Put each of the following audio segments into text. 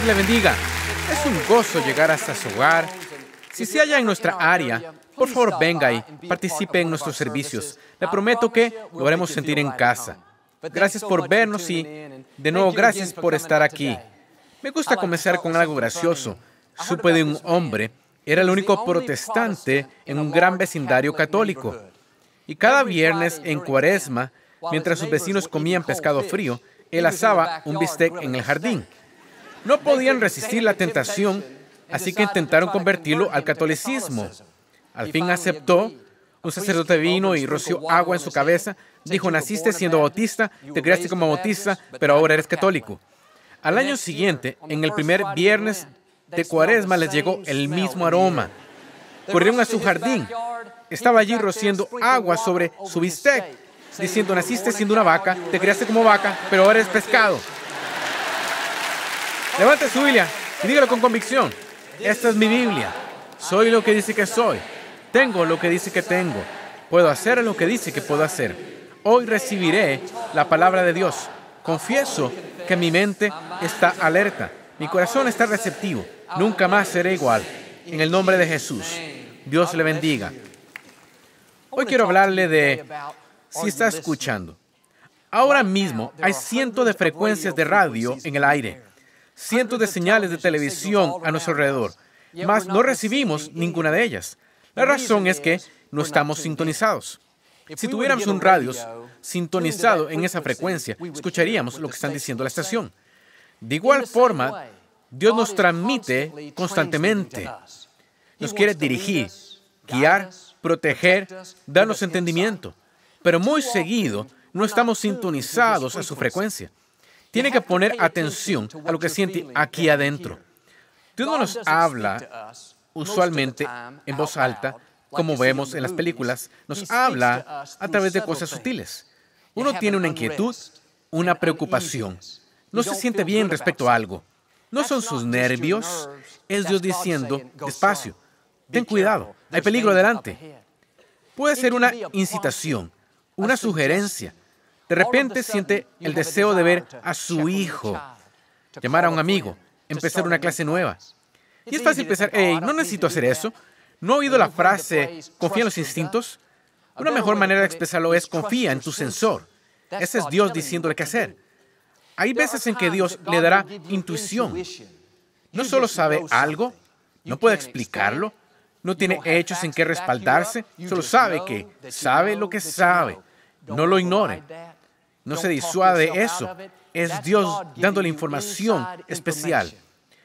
Dios le bendiga. Es un gozo llegar hasta su hogar. Si se halla en nuestra área, por favor venga y participe en nuestros servicios. Le prometo que lo haremos sentir en casa. Gracias por vernos y, de nuevo, gracias por estar aquí. Me gusta comenzar con algo gracioso. Supe de un hombre, era el único protestante en un gran vecindario católico. Y cada viernes en cuaresma, mientras sus vecinos comían pescado frío, él asaba un bistec en el jardín. No podían resistir la tentación, así que intentaron convertirlo al catolicismo. Al fin aceptó, un sacerdote vino y roció agua en su cabeza, dijo, naciste siendo bautista, te criaste como bautista, pero ahora eres católico. Al año siguiente, en el primer viernes de cuaresma, les llegó el mismo aroma. Corrieron a su jardín. Estaba allí rociando agua sobre su bistec, diciendo, naciste siendo una vaca, te criaste como vaca, pero ahora eres pescado. Levante su Biblia y dígalo con convicción. Esta es mi Biblia. Soy lo que dice que soy. Tengo lo que dice que tengo. Puedo hacer lo que dice que puedo hacer. Hoy recibiré la palabra de Dios. Confieso que mi mente está alerta. Mi corazón está receptivo. Nunca más seré igual. En el nombre de Jesús. Dios le bendiga. Hoy quiero hablarle de si está escuchando. Ahora mismo hay cientos de frecuencias de radio en el aire cientos de señales de televisión a nuestro alrededor, mas no recibimos ninguna de ellas. La razón es que no estamos sintonizados. Si tuviéramos un radio sintonizado en esa frecuencia, escucharíamos lo que están diciendo la estación. De igual forma, Dios nos transmite constantemente. Nos quiere dirigir, guiar, proteger, darnos entendimiento. Pero muy seguido no estamos sintonizados a su frecuencia. Tiene que poner atención a lo que siente aquí adentro. Dios no nos habla usualmente en voz alta, como vemos en las películas, nos habla a través de cosas sutiles. Uno tiene una inquietud, una preocupación. No se siente bien respecto a algo. No son sus nervios, es Dios diciendo, despacio, ten cuidado, hay peligro adelante. Puede ser una incitación, una sugerencia, de repente siente el deseo de ver a su hijo, llamar a un amigo, empezar una clase nueva. Y es fácil pensar, hey, no necesito hacer eso. ¿No ha oído la frase, confía en los instintos? Una mejor manera de expresarlo es, confía en tu sensor. Ese es Dios diciéndole qué hacer. Hay veces en que Dios le dará intuición. No solo sabe algo, no puede explicarlo, no tiene hechos en que respaldarse, solo sabe que sabe lo que sabe. No lo ignore. No se disuade eso. Es Dios dándole información especial,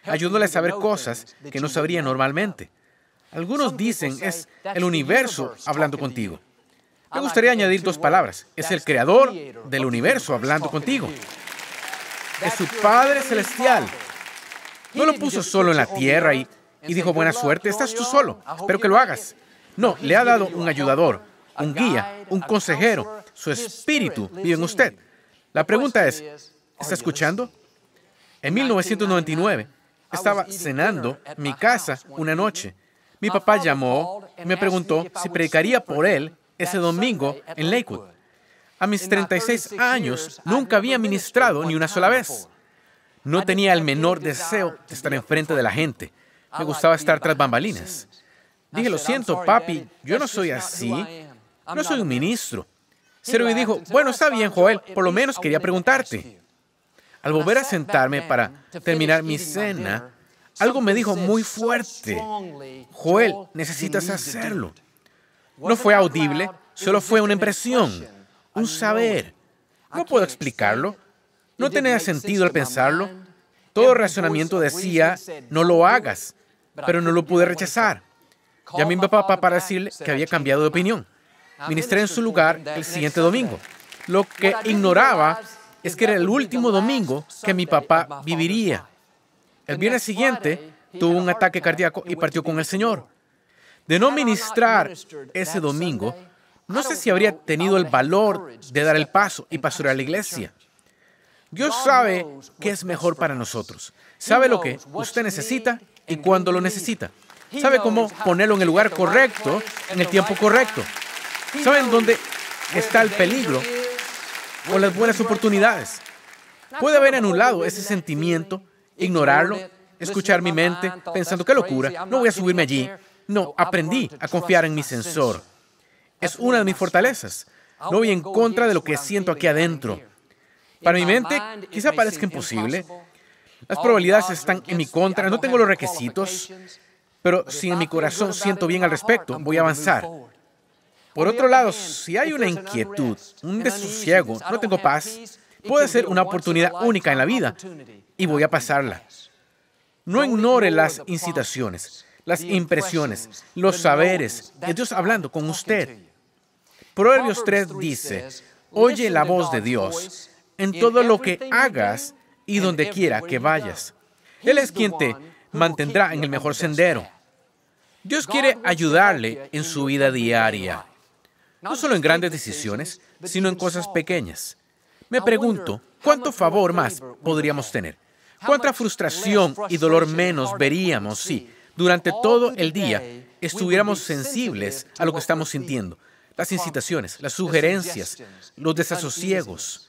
ayudándole a saber cosas que no sabría normalmente. Algunos dicen es el universo hablando contigo. Me gustaría añadir dos palabras. Es el creador del universo hablando contigo. Es su Padre Celestial. No lo puso solo en la tierra y, y dijo, buena suerte, estás tú solo. Espero que lo hagas. No, le ha dado un ayudador, un guía, un consejero, su espíritu vive en usted. La pregunta es, ¿está escuchando? En 1999 estaba cenando en mi casa una noche. Mi papá llamó y me preguntó si predicaría por él ese domingo en Lakewood. A mis 36 años nunca había ministrado ni una sola vez. No tenía el menor deseo de estar enfrente de la gente. Me gustaba estar tras bambalinas. Dije, lo siento, papi, yo no soy así. No soy un ministro y dijo, bueno, está bien, Joel, por lo menos quería preguntarte. Al volver a sentarme para terminar mi cena, algo me dijo muy fuerte, Joel, necesitas hacerlo. No fue audible, solo fue una impresión, un saber. No puedo explicarlo. No tenía sentido al pensarlo. Todo razonamiento decía, no lo hagas, pero no lo pude rechazar. Ya a mi papá para decirle que había cambiado de opinión. Ah, ministré en su lugar el siguiente domingo. Lo que ignoraba es que era el último domingo que mi papá viviría. El viernes siguiente tuvo un ataque cardíaco y partió con el Señor. De no ministrar ese domingo, no sé si habría tenido el valor de dar el paso y pastorear la iglesia. Dios sabe qué es mejor para nosotros. Sabe lo que usted necesita y cuándo lo necesita. Sabe cómo ponerlo en el lugar correcto, en el tiempo correcto. ¿Saben dónde está el peligro o las buenas oportunidades? Puede haber anulado ese sentimiento, ignorarlo, escuchar mi mente, pensando, qué locura, no voy a subirme allí. No, aprendí a confiar en mi sensor. Es una de mis fortalezas. No voy en contra de lo que siento aquí adentro. Para mi mente, quizá parezca imposible. Las probabilidades están en mi contra, no tengo los requisitos, pero si en mi corazón siento bien al respecto, voy a avanzar. Por otro lado, si hay una inquietud, un desasosiego, no tengo paz, puede ser una oportunidad única en la vida y voy a pasarla. No ignore las incitaciones, las impresiones, los saberes de Dios hablando con usted. Proverbios 3 dice, oye la voz de Dios en todo lo que hagas y donde quiera que vayas. Él es quien te mantendrá en el mejor sendero. Dios quiere ayudarle en su vida diaria no solo en grandes decisiones, sino en cosas pequeñas. Me pregunto, ¿cuánto favor más podríamos tener? ¿Cuánta frustración y dolor menos veríamos si, durante todo el día, estuviéramos sensibles a lo que estamos sintiendo? Las incitaciones, las sugerencias, los desasosiegos.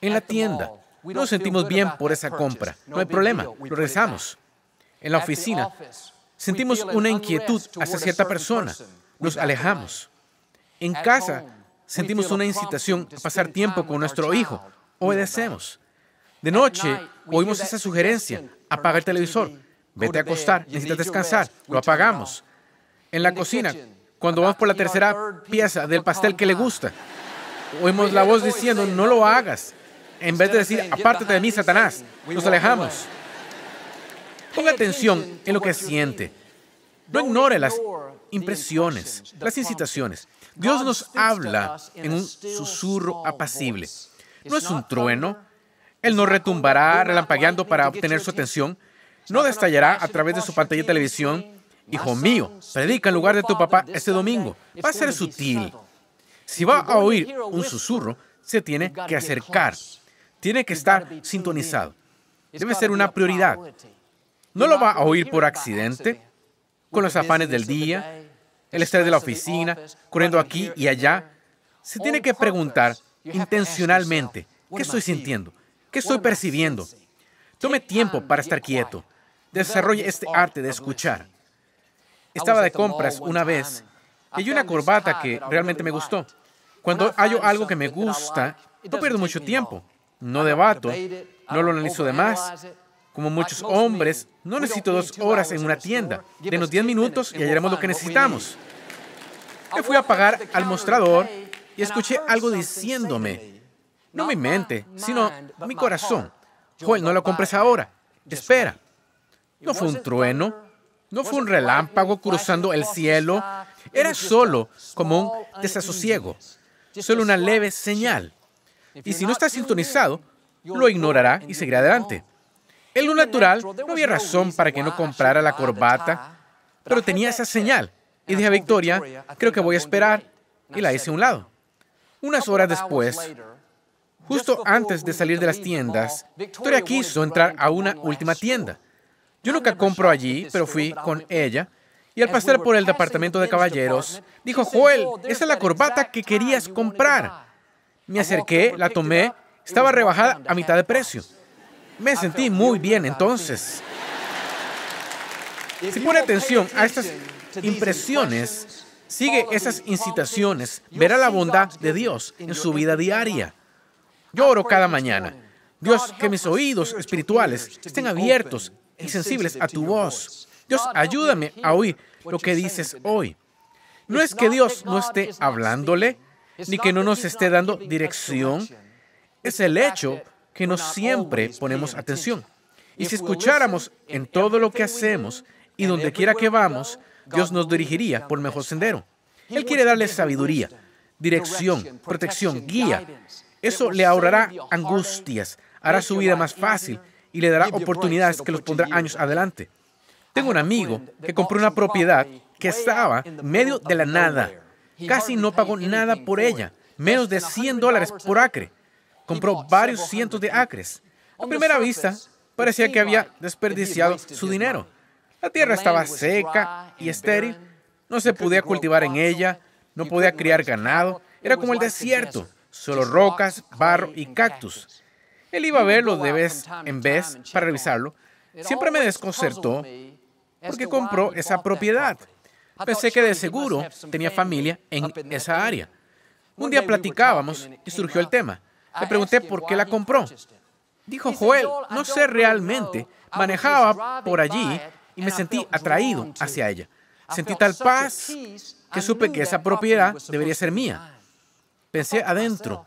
En la tienda, no nos sentimos bien por esa compra. No hay problema, lo regresamos. En la oficina, sentimos una inquietud hacia cierta persona. Nos alejamos. En casa sentimos una incitación a pasar tiempo con nuestro hijo. Obedecemos. De noche oímos esa sugerencia. Apaga el televisor. Vete a acostar. Necesitas descansar. Lo apagamos. En la cocina, cuando vamos por la tercera pieza del pastel que le gusta, oímos la voz diciendo, no lo hagas. En vez de decir, apártate de mí, Satanás, nos alejamos. Ponga atención en lo que siente. No ignore las impresiones, las incitaciones. Dios nos habla en un susurro apacible. No es un trueno. Él no retumbará relampagueando para obtener su atención. No destallará a través de su pantalla de televisión. Hijo mío, predica en lugar de tu papá este domingo. Va a ser sutil. Si va a oír un susurro, se tiene que acercar. Tiene que estar sintonizado. Debe ser una prioridad. No lo va a oír por accidente, con los afanes del día, el estar de la oficina, corriendo aquí y allá, se tiene que preguntar intencionalmente, ¿qué estoy sintiendo? ¿Qué estoy percibiendo? Tome tiempo para estar quieto. Desarrolle este arte de escuchar. Estaba de compras una vez y hay una corbata que realmente me gustó. Cuando hallo algo que me gusta, no pierdo mucho tiempo. No debato, no lo analizo de más, como muchos hombres, no necesito dos horas en una tienda. Denos diez minutos y hallaremos lo que necesitamos. Me fui a pagar al mostrador y escuché algo diciéndome, no mi mente, sino mi corazón. Joel, no lo compres ahora. Espera. No fue un trueno, no fue un relámpago cruzando el cielo. Era solo como un desasosiego, solo una leve señal. Y si no está sintonizado, lo ignorará y seguirá adelante. En lo natural, no había razón para que no comprara la corbata, pero tenía esa señal. Y dije a Victoria, creo que voy a esperar. Y la hice a un lado. Hmm. Unas horas después, justo antes de salir de las tiendas, Victoria quiso entrar a una última tienda. Yo nunca compro allí, pero fui con ella. Y al pasar por el departamento de caballeros, dijo, Joel, oh, esa es la corbata que querías comprar. Me acerqué, la tomé, estaba rebajada a mitad de precio. Me sentí muy bien entonces. Si pone atención a estas impresiones, pues, sigue esas incitaciones, verá la bondad de Dios en su vida diaria. Yo oro cada mañana. Dios, que mis oídos espirituales estén abiertos y sensibles a tu voz. Dios, ayúdame a oír lo que dices hoy. No es que Dios no esté hablándole, ni que no nos esté dando dirección. Es el hecho que no siempre ponemos atención. Y si escucháramos en todo lo que hacemos y donde quiera que vamos, Dios nos dirigiría por mejor sendero. Él quiere darle sabiduría, dirección, protección, guía. Eso le ahorrará angustias, hará su vida más fácil y le dará oportunidades que los pondrá años adelante. Tengo un amigo que compró una propiedad que estaba medio de la nada. Casi no pagó nada por ella, menos de 100 dólares por acre compró varios cientos de acres. A primera vista, parecía que había desperdiciado su dinero. La tierra estaba seca y estéril, no se podía cultivar en ella, no podía criar ganado, era como el desierto, solo rocas, barro y cactus. Él iba a verlo de vez en vez para revisarlo. Siempre me desconcertó porque compró esa propiedad. Pensé que de seguro tenía familia en esa área. Un día platicábamos y surgió el tema. Le pregunté por qué la compró. Dijo Joel, no sé realmente. Manejaba por allí y me sentí atraído hacia ella. Sentí tal paz que supe que esa propiedad debería ser mía. Pensé adentro,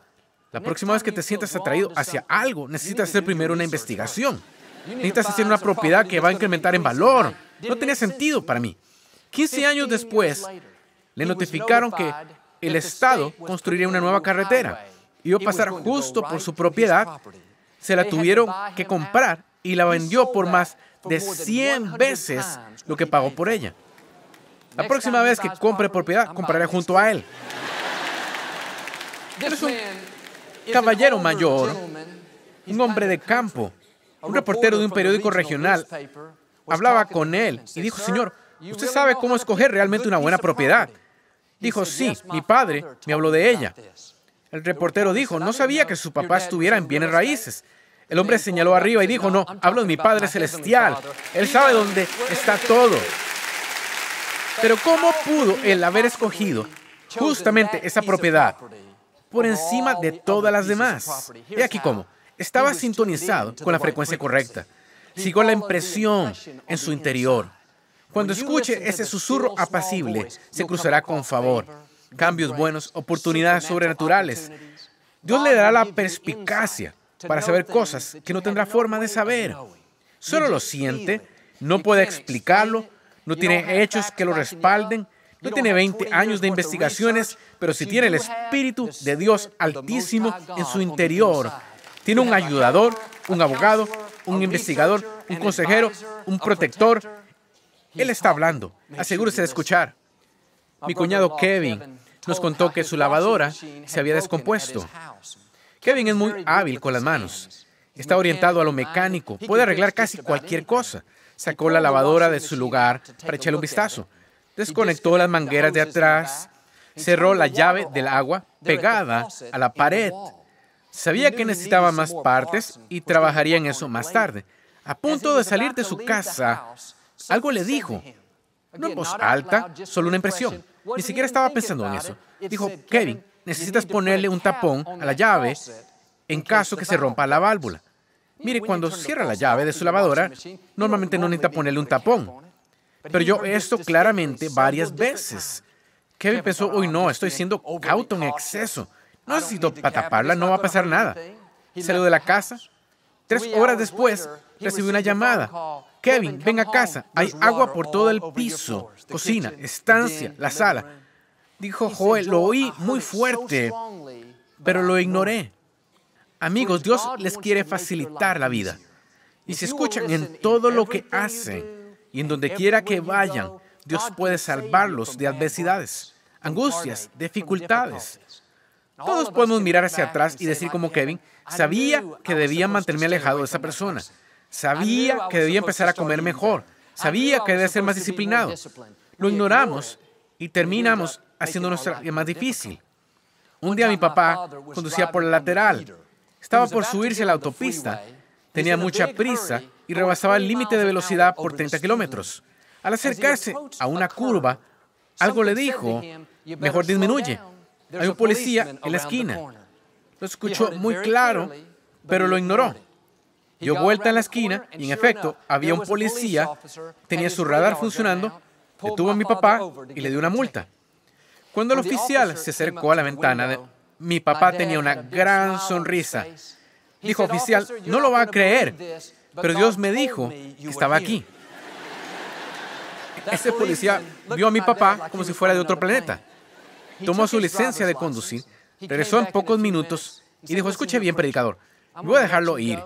la próxima vez que te sientas atraído hacia algo, necesitas hacer primero una investigación. Necesitas hacer una propiedad que va a incrementar en valor. No tenía sentido para mí. 15 años después, le notificaron que el Estado construiría una nueva carretera iba a pasar justo por su propiedad, se la tuvieron que comprar y la vendió por más de 100 veces lo que pagó por ella. La próxima vez que compre propiedad, compraré junto a él. un caballero mayor, un hombre de campo, un reportero de un periódico regional. Hablaba con él y dijo, Señor, usted sabe cómo escoger realmente una buena propiedad. Dijo, sí, mi padre me habló de ella. El reportero dijo, no sabía que su papá estuviera en bienes raíces. El hombre señaló arriba y dijo, no, hablo de mi Padre Celestial. Él sabe dónde está todo. Pero ¿cómo pudo él haber escogido justamente esa propiedad por encima de todas las demás? Ve aquí cómo. Estaba sintonizado con la frecuencia correcta. Siguió la impresión en su interior. Cuando escuche ese susurro apacible, se cruzará con favor cambios buenos, oportunidades sobrenaturales. Dios le dará la perspicacia para saber cosas que no tendrá forma de saber. Solo lo siente, no puede explicarlo, no tiene hechos que lo respalden, no tiene 20 años de investigaciones, pero si tiene el Espíritu de Dios altísimo en su interior. Tiene un ayudador, un abogado, un investigador, un consejero, un protector. Él está hablando. Asegúrese de escuchar. Mi cuñado Kevin nos contó que su lavadora se había descompuesto. Kevin es muy hábil con las manos. Está orientado a lo mecánico. Puede arreglar casi cualquier cosa. Sacó la lavadora de su lugar para echarle un vistazo. Desconectó las mangueras de atrás. Cerró la llave del agua pegada a la pared. Sabía que necesitaba más partes y trabajaría en eso más tarde. A punto de salir de su casa, algo le dijo, no en voz pues alta, solo una impresión. Ni siquiera estaba pensando en eso. Dijo, Kevin, necesitas ponerle un tapón a la llave en caso que se rompa la válvula. Mire, cuando cierra la llave de su lavadora, normalmente no necesita ponerle un tapón. Pero yo esto claramente varias veces. Kevin pensó, uh, uy no, estoy siendo cauto en exceso. No necesito para taparla, no va a pasar nada. Salió de la casa. Tres horas después, recibió una llamada. Kevin, ven a casa, hay agua por todo el piso, cocina, estancia, la sala. Dijo Joel, lo oí muy fuerte, pero lo ignoré. Amigos, Dios les quiere facilitar la vida. Y si escuchan en todo lo que hacen y en donde quiera que vayan, Dios puede salvarlos de adversidades, angustias, dificultades. Todos podemos mirar hacia atrás y decir como Kevin, sabía que debía mantenerme alejado de esa persona. Sabía que debía empezar a comer mejor. Sabía que debía ser más disciplinado. Lo ignoramos y terminamos haciendo nuestra vida más difícil. Un día mi papá conducía por la lateral. Estaba por subirse a la autopista. Tenía mucha prisa y rebasaba el límite de velocidad por 30 kilómetros. Al acercarse a una curva, algo le dijo, mejor disminuye. Hay un policía en la esquina. Lo escuchó muy claro, pero lo ignoró. Yo vuelta en la esquina y en efecto había un policía, tenía su radar funcionando, detuvo a mi papá y le dio una multa. Cuando el oficial se acercó a la ventana, mi papá tenía una gran sonrisa. Dijo, oficial, no lo va a creer, pero Dios me dijo que estaba aquí. Ese policía vio a mi papá como si fuera de otro planeta. Tomó su licencia de conducir, regresó en pocos minutos y dijo, escuche bien, predicador, voy a dejarlo ir.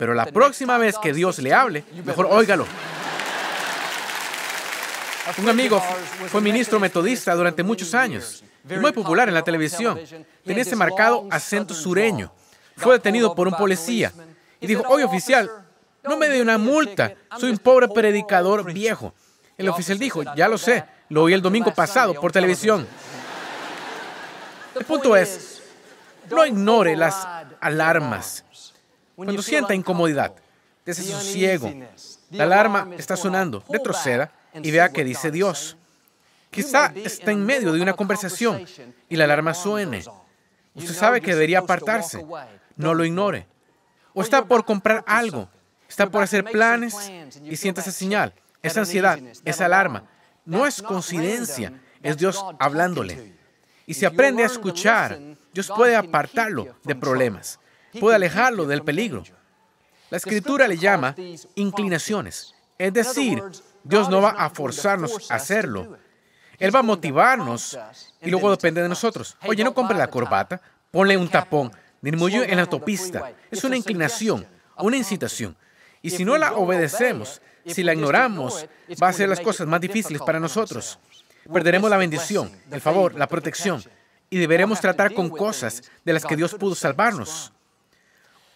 Pero la próxima vez que Dios le hable, mejor óigalo. Un amigo fue ministro metodista durante muchos años, y muy popular en la televisión. Tenía ese marcado acento sureño. Fue detenido por un policía y dijo, oh, oye oficial, no me dé una multa, soy un pobre predicador viejo. El oficial dijo, ya lo sé, lo oí el domingo pasado por televisión. El punto es, no ignore las alarmas. Cuando sienta incomodidad, desasosiego, la alarma está sonando, retroceda y vea qué dice Dios. Quizá está en medio de una conversación y la alarma suene. Usted sabe que debería apartarse, no lo ignore. O está por comprar algo, está por hacer planes y sienta esa señal, esa ansiedad, esa alarma. No es coincidencia, es Dios hablándole. Y si aprende a escuchar, Dios puede apartarlo de problemas puede alejarlo del peligro. La escritura le llama inclinaciones, es decir, Dios no va a forzarnos a hacerlo. Él va a motivarnos y luego depende de nosotros. Oye, no compre la corbata, ponle un tapón, ni muy en la autopista. Es una inclinación, una incitación. Y si no la obedecemos, si la ignoramos, va a ser las cosas más difíciles para nosotros. Perderemos la bendición, el favor, la protección, y deberemos tratar con cosas de las que Dios pudo salvarnos.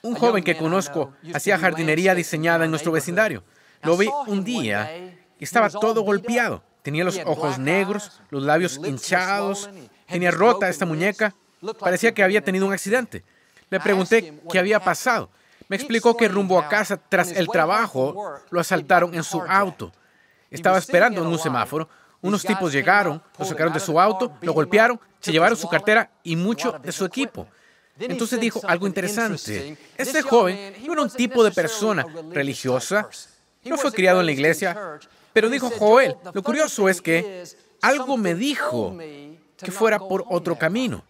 Un joven que conozco hacía jardinería diseñada en nuestro vecindario. Lo vi un día y estaba todo golpeado. Tenía los ojos negros, los labios hinchados, tenía rota esta muñeca. Parecía que había tenido un accidente. Le pregunté qué había pasado. Me explicó que rumbo a casa tras el trabajo lo asaltaron en su auto. Estaba esperando en un semáforo. Unos tipos llegaron, lo sacaron de su auto, lo golpearon, se llevaron su cartera y mucho de su equipo. Entonces dijo algo interesante. Este joven no era un tipo de persona religiosa, no fue criado en la iglesia, pero dijo Joel, lo curioso es que algo me dijo que fuera por otro camino.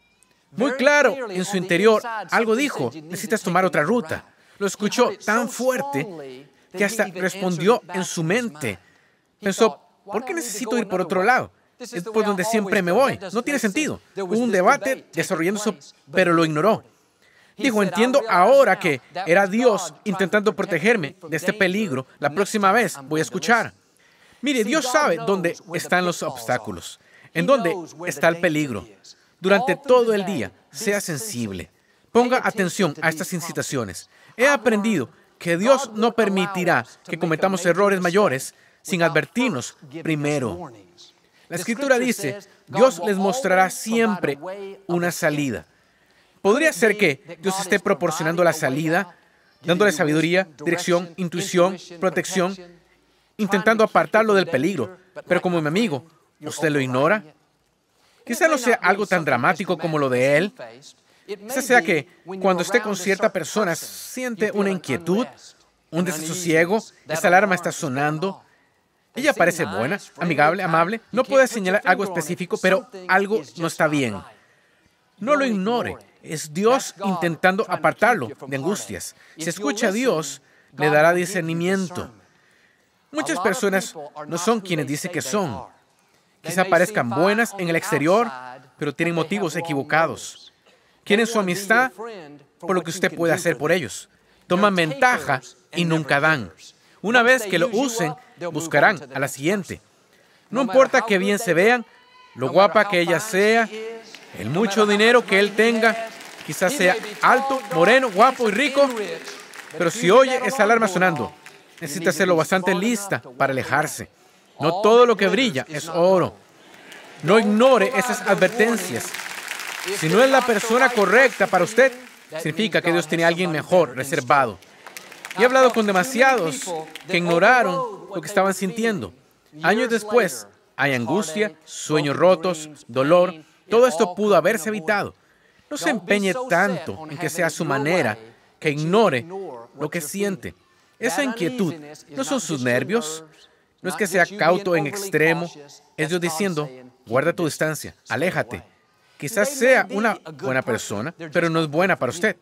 Muy claro, en su interior, algo dijo, necesitas tomar otra ruta. Lo escuchó tan fuerte que hasta respondió en su mente. Pensó, ¿por qué necesito ir por otro lado? es por donde siempre me voy. No tiene sentido. Hubo un debate desarrollándose, pero lo ignoró. Dijo, entiendo ahora que era Dios intentando protegerme de este peligro. La próxima vez voy a escuchar. Mire, Dios sabe dónde están los obstáculos, en dónde está el peligro. Durante todo el día, sea sensible. Ponga atención a estas incitaciones. He aprendido que Dios no permitirá que cometamos errores mayores sin advertirnos primero. La escritura dice, Dios les mostrará siempre una salida. Podría ser que Dios esté proporcionando la salida, dándole sabiduría, dirección, intuición, protección, intentando apartarlo del peligro. Pero como mi amigo, usted lo ignora. Quizá no sea algo tan dramático como lo de él. Quizá sea que cuando esté con cierta persona siente una inquietud, un desasosiego, esa alarma está sonando, ella parece buena, amigable, amable. No puede señalar algo específico, pero algo no está bien. No lo ignore. Es Dios intentando apartarlo de angustias. Si escucha a Dios, le dará discernimiento. Muchas personas no son quienes dicen que son. Quizá parezcan buenas en el exterior, pero tienen motivos equivocados. Quieren su amistad por lo que usted puede hacer por ellos. Toman ventaja y nunca dan. Una vez que lo usen, buscarán a la siguiente. No importa que bien se vean, lo guapa que ella sea, el mucho dinero que él tenga, quizás sea alto, moreno, guapo y rico, pero si oye esa alarma sonando, necesita lo bastante lista para alejarse. No todo lo que brilla es oro. No ignore esas advertencias. Si no es la persona correcta para usted, significa que Dios tiene a alguien mejor reservado he hablado con demasiados que ignoraron lo que estaban sintiendo. Años después, hay angustia, sueños rotos, dolor. Todo esto pudo haberse evitado. No se empeñe tanto en que sea su manera que ignore lo que siente. Esa inquietud no son sus nervios, no es que sea cauto en extremo, es Dios diciendo, guarda tu distancia, aléjate. Quizás sea una buena persona, pero no es buena para usted.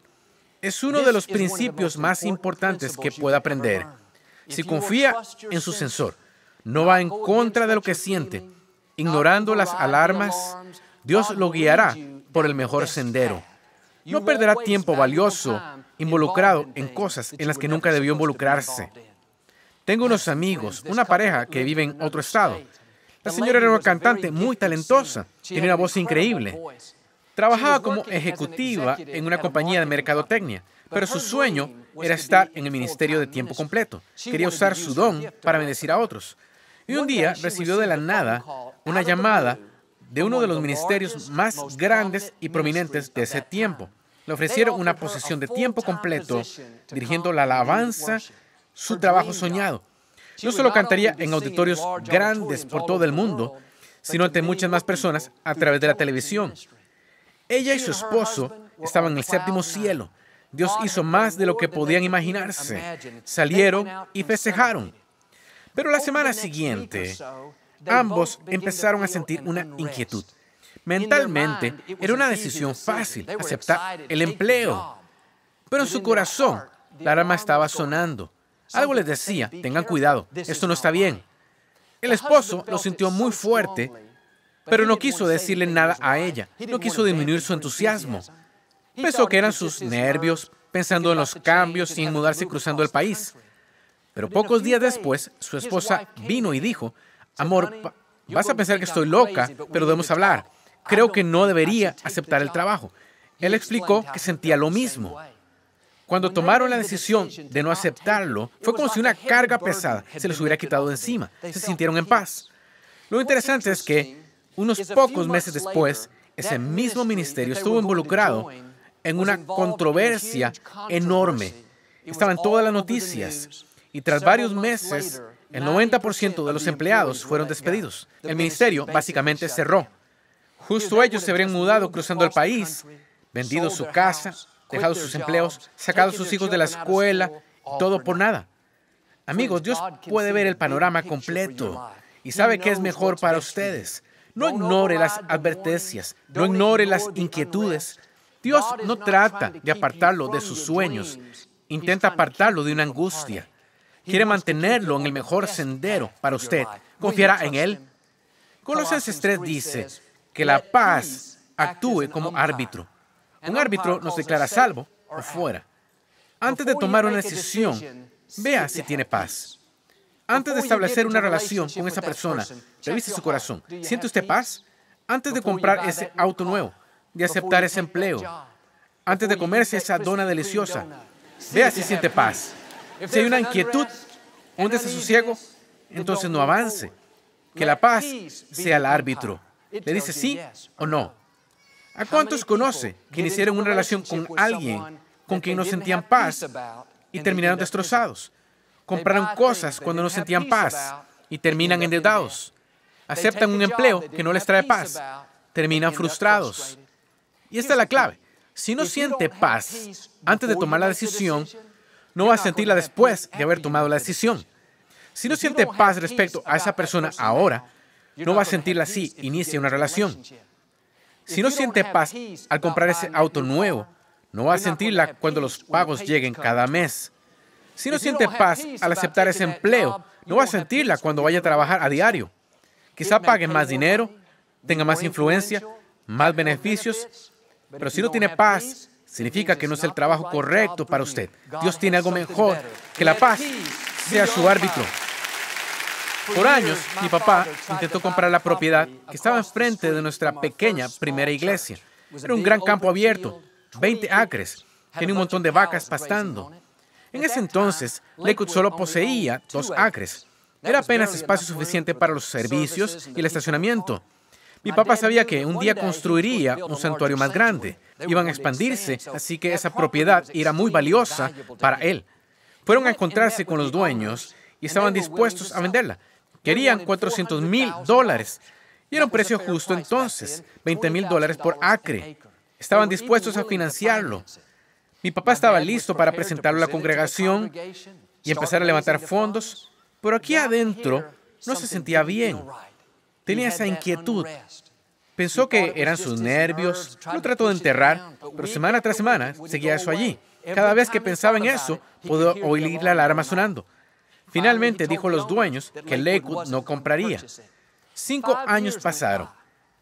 Es uno de los principios más importantes que pueda aprender. Si confía en su sensor, no va en contra de lo que siente, ignorando las alarmas, Dios lo guiará por el mejor sendero. No perderá tiempo valioso involucrado en cosas en las que nunca debió involucrarse. Tengo unos amigos, una pareja que vive en otro estado. La señora era una cantante muy talentosa, tiene una voz increíble. Trabajaba como ejecutiva en una compañía de mercadotecnia, pero su sueño era estar en el ministerio de tiempo completo. Quería usar su don para bendecir a otros. Y un día recibió de la nada una llamada de uno de los ministerios más grandes y prominentes de ese tiempo. Le ofrecieron una posición de tiempo completo, dirigiendo la alabanza, su trabajo soñado. No solo cantaría en auditorios grandes por todo el mundo, sino ante muchas más personas a través de la televisión. Ella y su esposo estaban en el séptimo cielo. Dios hizo más de lo que podían imaginarse. Salieron y festejaron. Pero la semana siguiente, ambos empezaron a sentir una inquietud. Mentalmente era una decisión fácil aceptar el empleo, pero en su corazón la arma estaba sonando. Algo les decía, tengan cuidado, esto no está bien. El esposo lo sintió muy fuerte pero no quiso decirle nada a ella, no quiso disminuir su entusiasmo. Pensó que eran sus nervios, pensando en los cambios y en mudarse cruzando el país. Pero pocos días después, su esposa vino y dijo, amor, vas a pensar que estoy loca, pero debemos hablar. Creo que no debería aceptar el trabajo. Él explicó que sentía lo mismo. Cuando tomaron la decisión de no aceptarlo, fue como si una carga pesada se les hubiera quitado de encima. Se sintieron en paz. Lo interesante es que unos pocos meses después, ese mismo ministerio estuvo involucrado en una controversia enorme. Estaban todas las noticias y tras varios meses, el 90% de los empleados fueron despedidos. El ministerio básicamente cerró. Justo ellos se habrían mudado cruzando el país, vendido su casa, dejado sus empleos, sacado a sus hijos de la escuela, todo por nada. Amigos, Dios puede ver el panorama completo y sabe qué es mejor para ustedes. No ignore las advertencias, no ignore las inquietudes. Dios no trata de apartarlo de sus sueños, intenta apartarlo de una angustia. Quiere mantenerlo en el mejor sendero para usted. ¿Confiará en Él? Colosenses 3 dice que la paz actúe como árbitro. Un árbitro nos declara salvo o fuera. Antes de tomar una decisión, vea si tiene paz. Antes de establecer una relación con esa persona, revise su corazón. ¿Siente usted paz? Antes de comprar ese auto nuevo, de aceptar ese empleo, antes de comerse esa dona deliciosa, vea si siente paz. Si hay una inquietud, un desasosiego, entonces no avance. Que la paz sea el árbitro. Le dice sí o no. ¿A cuántos conoce que hicieron una relación con alguien con quien no sentían paz y terminaron destrozados? Compraron cosas cuando no sentían paz y terminan endeudados. Aceptan un empleo que no les trae paz. Terminan frustrados. Y esta es la clave. Si no siente paz antes de tomar la decisión, no va a sentirla después de haber tomado la decisión. Si no siente paz respecto a esa persona ahora, no va a sentirla si inicia una relación. Si no siente paz al comprar ese auto nuevo, no va a sentirla cuando los pagos lleguen cada mes. Si no sientes paz al aceptar ese empleo, no vas a sentirla cuando vaya a trabajar a diario. Quizá pague más dinero, tenga más influencia, más beneficios, pero si no tiene paz, significa que no es el trabajo correcto para usted. Dios tiene algo mejor, que la paz sea su árbitro. Por años, mi papá intentó comprar la propiedad que estaba enfrente de nuestra pequeña primera iglesia. Era un gran campo abierto, 20 acres, tenía un montón de vacas pastando. En ese entonces, Lakewood solo poseía dos acres. Era apenas espacio suficiente para los servicios y el estacionamiento. Mi papá sabía que un día construiría un santuario más grande. Iban a expandirse, así que esa propiedad era muy valiosa para él. Fueron a encontrarse con los dueños y estaban dispuestos a venderla. Querían 400 mil dólares. Y era un precio justo entonces, 20 mil dólares por acre. Estaban dispuestos a financiarlo. Mi papá estaba listo para presentarlo a la congregación y empezar a levantar fondos, pero aquí adentro no se sentía bien. Tenía esa inquietud. Pensó que eran sus nervios, lo trató de enterrar, pero semana tras semana seguía eso allí. Cada vez que pensaba en eso, pudo oír la alarma sonando. Finalmente dijo los dueños que Lakewood no compraría. Cinco años pasaron.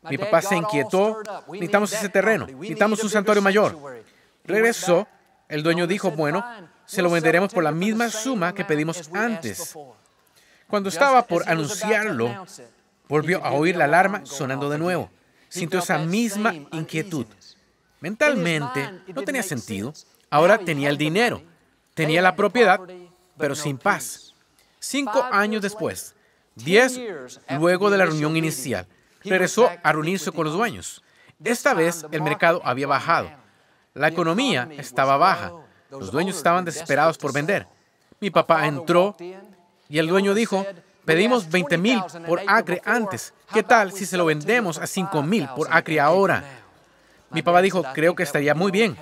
Mi papá se inquietó. Necesitamos ese terreno. Necesitamos un santuario mayor. Regresó, el dueño dijo, bueno, se lo venderemos por la misma suma que pedimos antes. Cuando estaba por anunciarlo, volvió a oír la alarma sonando de nuevo. Sintió esa misma inquietud. Mentalmente no tenía sentido. Ahora tenía el dinero, tenía la propiedad, pero sin paz. Cinco años después, diez luego de la reunión inicial, regresó a reunirse con los dueños. Esta vez el mercado había bajado la economía estaba baja. Los dueños estaban desesperados por vender. Mi papá entró y el dueño dijo, pedimos 20 mil por acre antes. ¿Qué tal si se lo vendemos a 5 mil por acre ahora? Mi papá dijo, creo que estaría muy bien.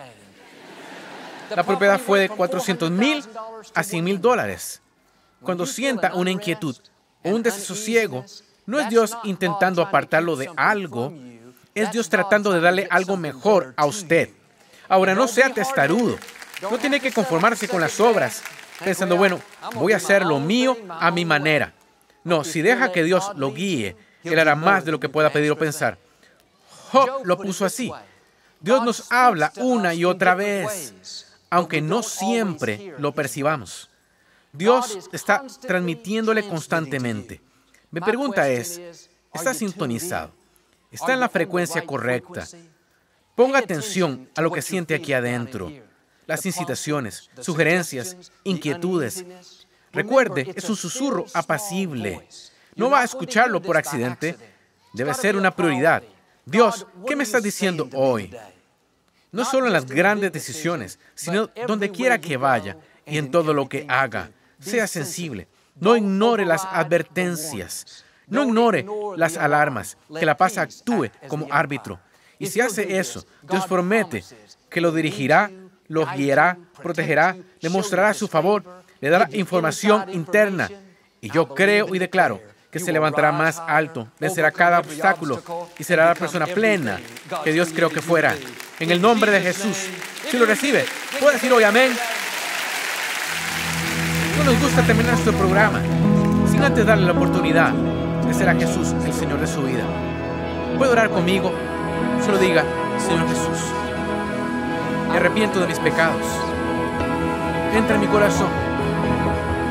La propiedad fue de 400 mil a 100 mil dólares. Cuando sienta una inquietud o un desasosiego, no es Dios intentando apartarlo de algo, es Dios tratando de darle algo mejor a usted. Ahora, no sea testarudo. No tiene que conformarse con las obras, pensando, bueno, voy a hacer lo mío a mi manera. No, si deja que Dios lo guíe, Él hará más de lo que pueda pedir o pensar. Job lo puso así. Dios nos habla una y otra vez, aunque no siempre lo percibamos. Dios está transmitiéndole constantemente. Mi pregunta es, ¿está sintonizado? ¿Está en la frecuencia correcta? Ponga atención a lo que siente aquí adentro, las incitaciones, sugerencias, inquietudes. Recuerde, es un susurro apacible. No va a escucharlo por accidente. Debe ser una prioridad. Dios, ¿qué me estás diciendo hoy? No solo en las grandes decisiones, sino donde quiera que vaya y en todo lo que haga. Sea sensible. No ignore las advertencias. No ignore las alarmas. Que la paz actúe como árbitro. Y si hace eso, Dios promete que lo dirigirá, lo guiará, protegerá, le mostrará su favor, le dará información interna. Y yo creo y declaro que se levantará más alto, vencerá cada obstáculo y será la persona plena que Dios creo que fuera. En el nombre de Jesús, si lo recibe, puede decir hoy amén. No nos gusta terminar nuestro programa sin antes darle la oportunidad de ser a Jesús el Señor de su vida. ¿Puede orar conmigo? Solo diga, Señor Jesús, me arrepiento de mis pecados. Entra en mi corazón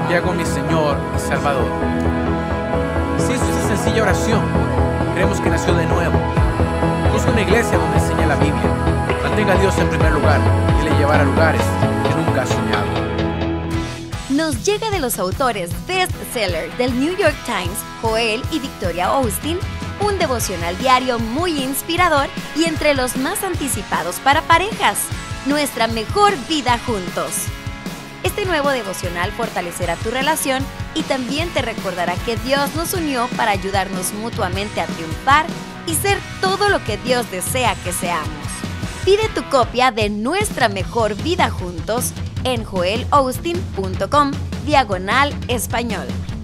y hago mi Señor y Salvador. Si es una sencilla oración, creemos que nació de nuevo. Busca una iglesia donde enseña la Biblia. Mantenga a Dios en primer lugar y le llevará a lugares que nunca ha soñado nos llega de los autores bestseller del New York Times, Joel y Victoria Austin, un devocional diario muy inspirador y entre los más anticipados para parejas. Nuestra mejor vida juntos. Este nuevo devocional fortalecerá tu relación y también te recordará que Dios nos unió para ayudarnos mutuamente a triunfar y ser todo lo que Dios desea que seamos. Pide tu copia de Nuestra Mejor Vida Juntos en JoelAustin.com diagonal español.